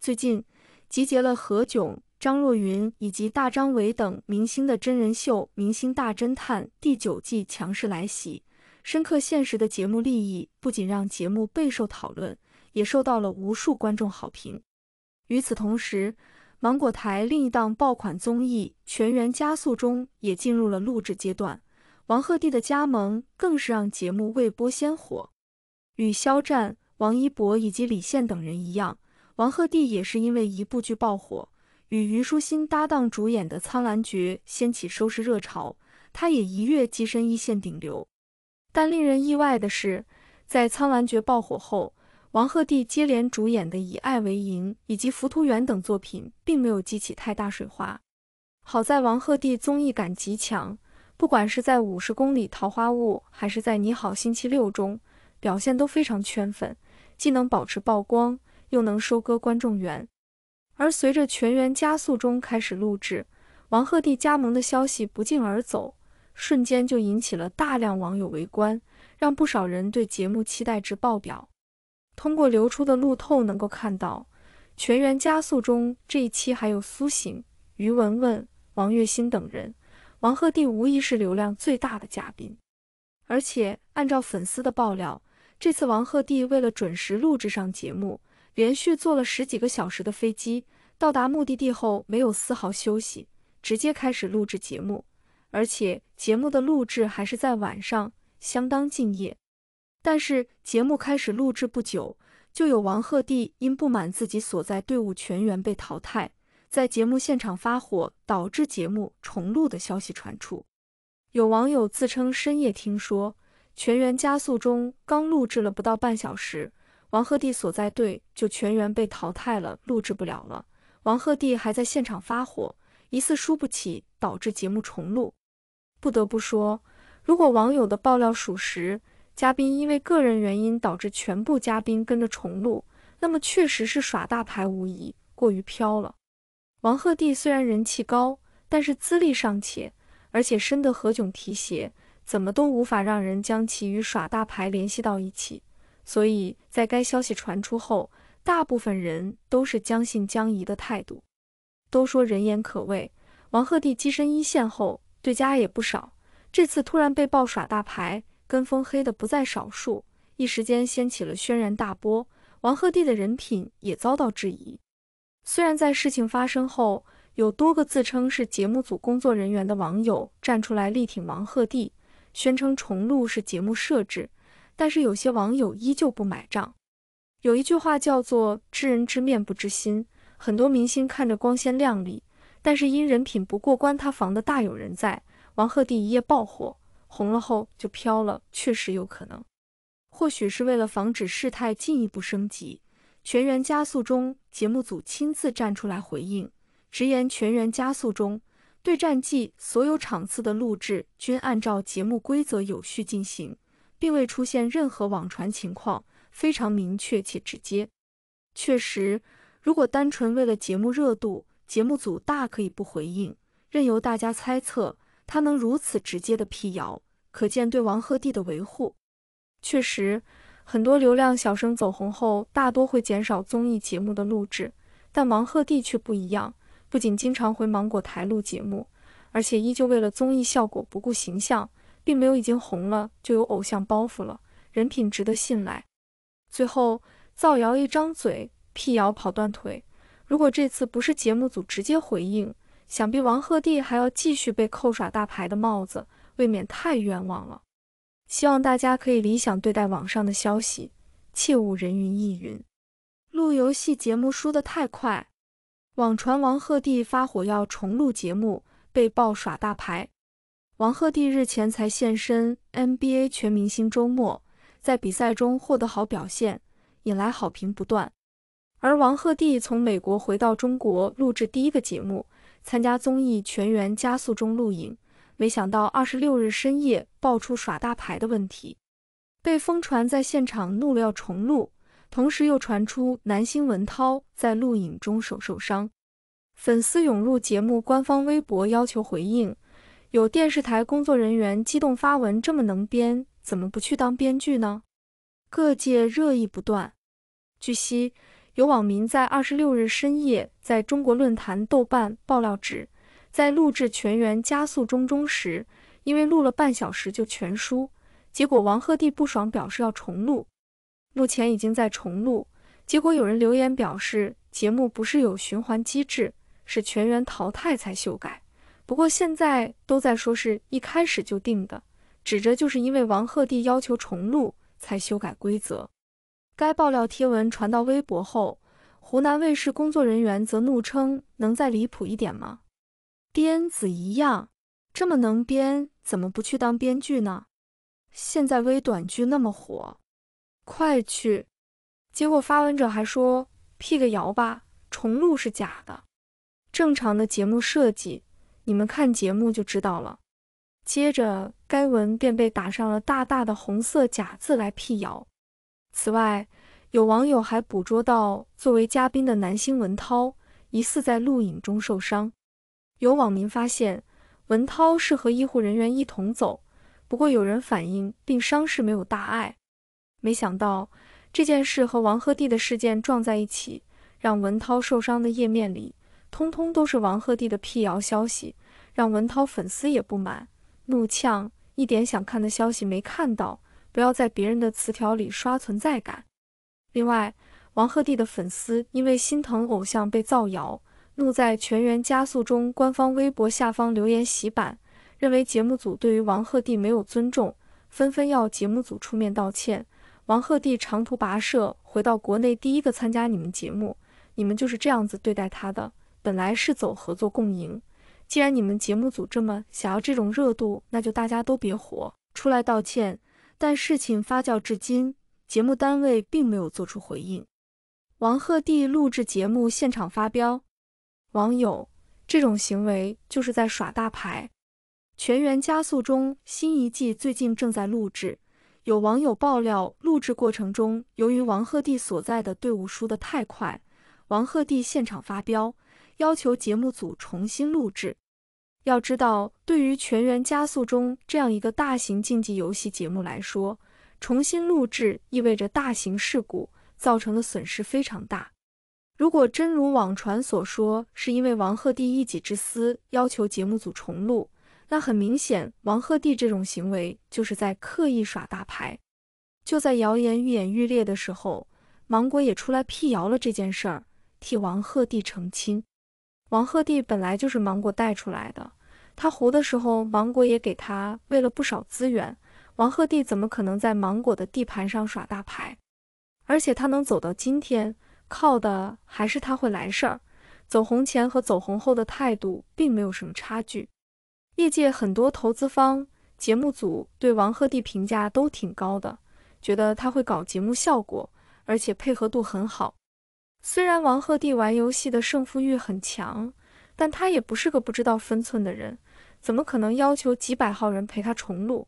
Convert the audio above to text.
最近集结了何炅、张若昀以及大张伟等明星的真人秀《明星大侦探》第九季强势来袭，深刻现实的节目利益不仅让节目备受讨论，也受到了无数观众好评。与此同时，芒果台另一档爆款综艺《全员加速中》也进入了录制阶段。王鹤棣的加盟更是让节目未播先火，与肖战、王一博以及李现等人一样，王鹤棣也是因为一部剧爆火，与虞书欣搭档主演的《苍兰诀》掀起收视热潮，他也一跃跻身一线顶流。但令人意外的是，在《苍兰诀》爆火后，王鹤棣接连主演的《以爱为营》以及《浮屠缘》等作品并没有激起太大水花。好在王鹤棣综艺感极强。不管是在五十公里桃花坞，还是在你好星期六中，表现都非常圈粉，既能保持曝光，又能收割观众缘。而随着全员加速中开始录制，王鹤棣加盟的消息不胫而走，瞬间就引起了大量网友围观，让不少人对节目期待值爆表。通过流出的路透能够看到，全员加速中这一期还有苏醒、于文文、王栎鑫等人。王鹤棣无疑是流量最大的嘉宾，而且按照粉丝的爆料，这次王鹤棣为了准时录制上节目，连续坐了十几个小时的飞机，到达目的地后没有丝毫休息，直接开始录制节目，而且节目的录制还是在晚上，相当敬业。但是节目开始录制不久，就有王鹤棣因不满自己所在队伍全员被淘汰。在节目现场发火，导致节目重录的消息传出。有网友自称深夜听说《全员加速中》刚录制了不到半小时，王鹤棣所在队就全员被淘汰了，录制不了了。王鹤棣还在现场发火，疑似输不起，导致节目重录。不得不说，如果网友的爆料属实，嘉宾因为个人原因导致全部嘉宾跟着重录，那么确实是耍大牌无疑，过于飘了。王鹤棣虽然人气高，但是资历尚浅，而且深得何炅提携，怎么都无法让人将其与耍大牌联系到一起。所以在该消息传出后，大部分人都是将信将疑的态度。都说人言可畏，王鹤棣跻身一线后，对家也不少。这次突然被曝耍大牌，跟风黑的不在少数，一时间掀起了轩然大波，王鹤棣的人品也遭到质疑。虽然在事情发生后，有多个自称是节目组工作人员的网友站出来力挺王鹤棣，宣称重录是节目设置，但是有些网友依旧不买账。有一句话叫做“知人知面不知心”，很多明星看着光鲜亮丽，但是因人品不过关塌房的大有人在。王鹤棣一夜爆火，红了后就飘了，确实有可能。或许是为了防止事态进一步升级。全员加速中，节目组亲自站出来回应，直言全员加速中对战季所有场次的录制均按照节目规则有序进行，并未出现任何网传情况，非常明确且直接。确实，如果单纯为了节目热度，节目组大可以不回应，任由大家猜测。他能如此直接的辟谣，可见对王鹤棣的维护。确实。很多流量小生走红后，大多会减少综艺节目的录制，但王鹤棣却不一样，不仅经常回芒果台录节目，而且依旧为了综艺效果不顾形象，并没有已经红了就有偶像包袱了，人品值得信赖。最后造谣一张嘴，辟谣跑断腿。如果这次不是节目组直接回应，想必王鹤棣还要继续被扣耍大牌的帽子，未免太冤枉了。希望大家可以理想对待网上的消息，切勿人云亦云。录游戏节目输得太快，网传王鹤棣发火要重录节目，被曝耍大牌。王鹤棣日前才现身 NBA 全明星周末，在比赛中获得好表现，引来好评不断。而王鹤棣从美国回到中国录制第一个节目，参加综艺《全员加速中》录影。没想到二十六日深夜爆出耍大牌的问题，被疯传在现场怒了要重录，同时又传出男星文涛在录影中手受伤，粉丝涌入节目官方微博要求回应，有电视台工作人员激动发文：“这么能编，怎么不去当编剧呢？”各界热议不断。据悉，有网民在二十六日深夜在中国论坛豆瓣爆料指。在录制全员加速中中时，因为录了半小时就全输，结果王鹤棣不爽，表示要重录。目前已经在重录，结果有人留言表示节目不是有循环机制，是全员淘汰才修改。不过现在都在说是一开始就定的，指着就是因为王鹤棣要求重录才修改规则。该爆料贴文传到微博后，湖南卫视工作人员则怒称：“能再离谱一点吗？”编子一样，这么能编，怎么不去当编剧呢？现在微短剧那么火，快去！结果发文者还说辟个谣吧，重录是假的，正常的节目设计，你们看节目就知道了。接着，该文便被打上了大大的红色“假”字来辟谣。此外，有网友还捕捉到作为嘉宾的男星文涛疑似在录影中受伤。有网民发现，文涛是和医护人员一同走。不过有人反映，病伤势没有大碍。没想到这件事和王鹤棣的事件撞在一起，让文涛受伤的页面里，通通都是王鹤棣的辟谣消息，让文涛粉丝也不满，怒呛：一点想看的消息没看到，不要在别人的词条里刷存在感。另外，王鹤棣的粉丝因为心疼偶像被造谣。怒在全员加速中官方微博下方留言洗版，认为节目组对于王鹤棣没有尊重，纷纷要节目组出面道歉。王鹤棣长途跋涉回到国内，第一个参加你们节目，你们就是这样子对待他的。本来是走合作共赢，既然你们节目组这么想要这种热度，那就大家都别活出来道歉。但事情发酵至今，节目单位并没有做出回应。王鹤棣录制节目现场发飙。网友，这种行为就是在耍大牌。《全员加速中》新一季最近正在录制，有网友爆料，录制过程中，由于王鹤棣所在的队伍输得太快，王鹤棣现场发飙，要求节目组重新录制。要知道，对于《全员加速中》这样一个大型竞技游戏节目来说，重新录制意味着大型事故造成的损失非常大。如果真如网传所说，是因为王鹤棣一己之私要求节目组重录，那很明显，王鹤棣这种行为就是在刻意耍大牌。就在谣言愈演愈烈的时候，芒果也出来辟谣了这件事儿，替王鹤棣澄清。王鹤棣本来就是芒果带出来的，他糊的时候，芒果也给他喂了不少资源。王鹤棣怎么可能在芒果的地盘上耍大牌？而且他能走到今天。靠的还是他会来事儿，走红前和走红后的态度并没有什么差距。业界很多投资方、节目组对王鹤棣评价都挺高的，觉得他会搞节目效果，而且配合度很好。虽然王鹤棣玩游戏的胜负欲很强，但他也不是个不知道分寸的人，怎么可能要求几百号人陪他重录？